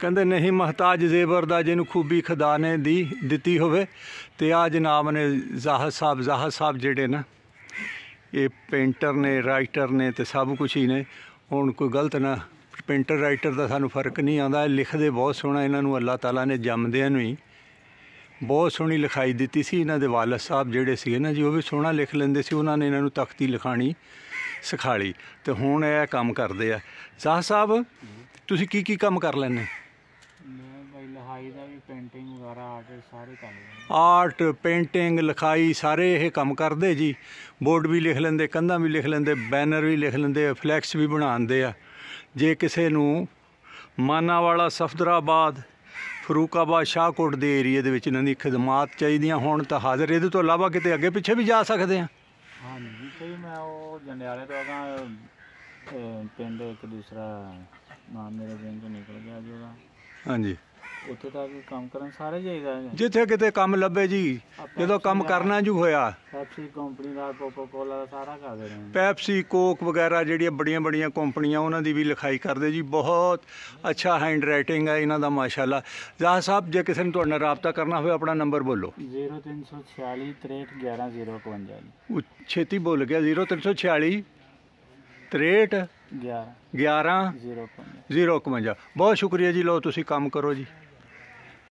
ਕਹਿੰਦੇ ਨਹੀਂ ਮਹਤਾਜ ਜ਼ੇਵਰ ਦਾ ਜਿਹਨੂੰ ਖੂਬੀ ਖੁਦਾ ਨੇ ਦੀ ਦਿੱਤੀ ਹੋਵੇ ਤੇ ਆ ਜਨਾਬ ਨੇ ਜ਼ਾਹਦ ਸਾਹਿਬ ਜ਼ਾਹਦ ਸਾਹਿਬ ਜਿਹੜੇ ਨਾ ਇਹ ਪੇਂਟਰ ਨੇ ਰਾਈਟਰ ਨੇ ਤੇ ਸਭ ਕੁਝ ਹੀ ਨੇ ਹੁਣ ਕੋਈ ਗਲਤ ਨਾ ਪੇਂਟਰ ਰਾਈਟਰ ਦਾ ਸਾਨੂੰ ਫਰਕ ਨਹੀਂ ਆਉਂਦਾ ਇਹ ਲਿਖਦੇ ਬਹੁਤ ਸੋਹਣਾ ਇਹਨਾਂ ਨੂੰ ਅੱਲਾਹ ਤਾਲਾ ਨੇ ਜੰਮਦਿਆਂ ਨੂੰ ਹੀ ਬਹੁਤ ਸੋਹਣੀ ਲਿਖਾਈ ਦਿੱਤੀ ਸੀ ਇਹਨਾਂ ਦੇ ਵਾਲਦ ਸਾਹਿਬ ਜਿਹੜੇ ਸੀਗੇ ਨਾ ਜੀ ਉਹ ਵੀ ਸੋਹਣਾ ਲਿਖ ਲੈਂਦੇ ਸੀ ਉਹਨਾਂ ਨੇ ਇਹਨਾਂ ਨੂੰ ਤਖਤੀ ਲਿਖਾਣੀ ਸਿਖਾਲੀ ਤੇ ਹੁਣ ਇਹ ਕੰਮ ਕਰਦੇ ਆ ਜ਼ਾਹ ਸਾਹਿਬ ਤੁਸੀਂ ਕੀ ਕੀ ਕੰਮ ਕਰ ਲੈਂਦੇ ਲਿਖਾਈ ਦਾ ਵੀ ਪੇਂਟਿੰਗ ਵਗੈਰਾ ਆਰਟ ਸਾਰੇ ਕਰ ਲੈਂਦੇ ਆਰਟ ਪੇਂਟਿੰਗ ਲਿਖਾਈ ਸਾਰੇ ਇਹ ਕੰਮ ਕਰਦੇ ਜੀ ਬੋਰਡ ਵੀ ਲਿਖ ਲੈਂਦੇ ਕੰਧਾਂ ਵੀ ਲਿਖ ਲੈਂਦੇ ਬੈਨਰ ਵੀ ਲਿਖ ਲੈਂਦੇ ਫਲੈਕਸ ਵੀ ਬਣਾਉਂਦੇ ਆ ਜੇ ਕਿਸੇ ਨੂੰ ਮਾਨਾਵਾਲਾ ਸਫਦਰਾਬਾਦ ਫਰੂਕਾਬਾਦ ਸ਼ਾਹਕੋਟ ਦੇ ਏਰੀਆ ਦੇ ਵਿੱਚ ਇਹਨਾਂ ਦੀ ਖਿਦਮਤਾਂ ਚਾਹੀਦੀਆਂ ਹੋਣ ਤਾਂ ਹਾਜ਼ਰ ਇਹਦੇ ਤੋਂ ਇਲਾਵਾ ਕਿਤੇ ਅੱਗੇ ਪਿੱਛੇ ਵੀ ਜਾ ਸਕਦੇ ਆ ਹਾਂਜੀ ਕਈ ਮੈਂ ਉਹ ਜੰਡਿਆਲੇ ਤੋਂ ਆਗਾ ਪਿੰਡ ਇੱਕ ਦੂਸਰਾ ਨਾਮ ਮੇਰੇ ਪਿੰਡ ਨਿਕਲ ਗਿਆ ਜੀ ਉਹਦਾ ਹਾਂਜੀ ਉੱਥੇ ਤਾਂ ਕੰਮ ਕਰਨ ਸਾਰੇ ਜਾਈਦਾ ਹੈ ਜਿੱਥੇ ਕਿਤੇ ਕੰਮ ਲੱਭੇ ਜੀ ਜਦੋਂ ਕੰਮ ਕਰਨਾ ਜੂ ਹੋਇਆ ਪੈਪਸੀ ਕੰਪਨੀ ਦਾ ਕੋਕੋ ਕੋਲਾ ਦਾ ਸਾਰਾ ਕਰਦੇ ਰਹੇ ਪੈਪਸੀ ਕੋਕ ਵਗੈਰਾ ਜਿਹੜੀਆਂ ਬੜੀਆਂ ਬੜੀਆਂ ਕੰਪਨੀਆਂ ਉਹਨਾਂ ਦੀ ਵੀ ਲਿਖਾਈ ਕਰਦੇ ਜੀ ਬਹੁਤ ਅੱਛਾ ਹੈਂਡ ਰਾਈਟਿੰਗ ਹੈ ਇਹਨਾਂ ਦਾ ਮਾਸ਼ਾਅੱਲਾ ਜ਼ਾਹ ਸਾਹਿਬ ਜੇ ਕਿਸੇ ਨੂੰ ਤੁਹਾਡਾ ਨਾਲ ਰਾਬਤਾ ਕਰਨਾ ਹੋਵੇ ਆਪਣਾ ਨੰਬਰ ਬੋਲੋ ਉਹ ਛੇਤੀ ਬੋਲ ਗਿਆ 0346 63 11 11 051 ਬਹੁਤ ਸ਼ੁਕਰੀਆ ਜੀ ਲੋ ਤੁਸੀਂ ਕੰਮ ਕਰੋ ਜੀ